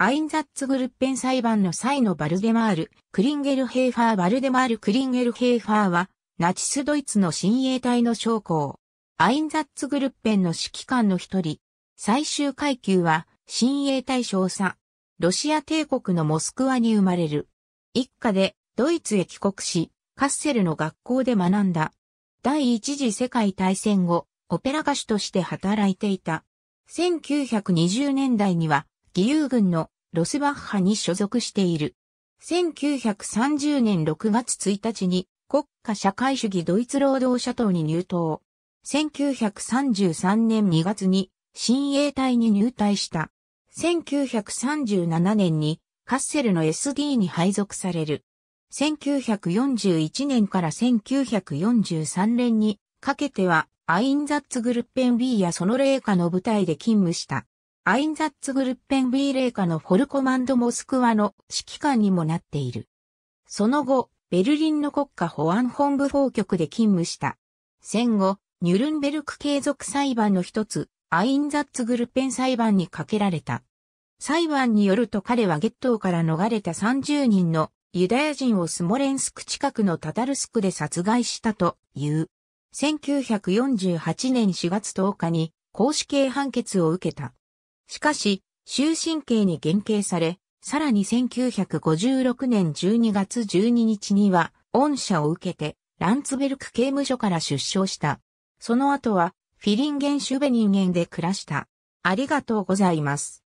アインザッツグルッペン裁判の際のバルデマール、クリンゲルヘーファーバルデマール・クリンゲルヘーファーは、ナチスドイツの親衛隊の将校、アインザッツグルッペンの指揮官の一人、最終階級は、親衛隊少佐、ロシア帝国のモスクワに生まれる。一家で、ドイツへ帰国し、カッセルの学校で学んだ。第一次世界大戦後、オペラ歌手として働いていた。1920年代には、義勇軍のロスバッハに所属している。1930年6月1日に国家社会主義ドイツ労働者党に入党。1933年2月に新衛隊に入隊した。1937年にカッセルの SD に配属される。1941年から1943年にかけてはアインザッツグルッペン B やその霊下の部隊で勤務した。アインザッツグルッペンレ霊下のフォルコマンドモスクワの指揮官にもなっている。その後、ベルリンの国家保安本部法局で勤務した。戦後、ニュルンベルク継続裁判の一つ、アインザッツグルッペン裁判にかけられた。裁判によると彼はゲットーから逃れた30人のユダヤ人をスモレンスク近くのタタルスクで殺害したという。1948年4月10日に公式刑判決を受けた。しかし、終身刑に減刑され、さらに1956年12月12日には、恩赦を受けて、ランツベルク刑務所から出所した。その後は、フィリンゲンシュベニンゲンで暮らした。ありがとうございます。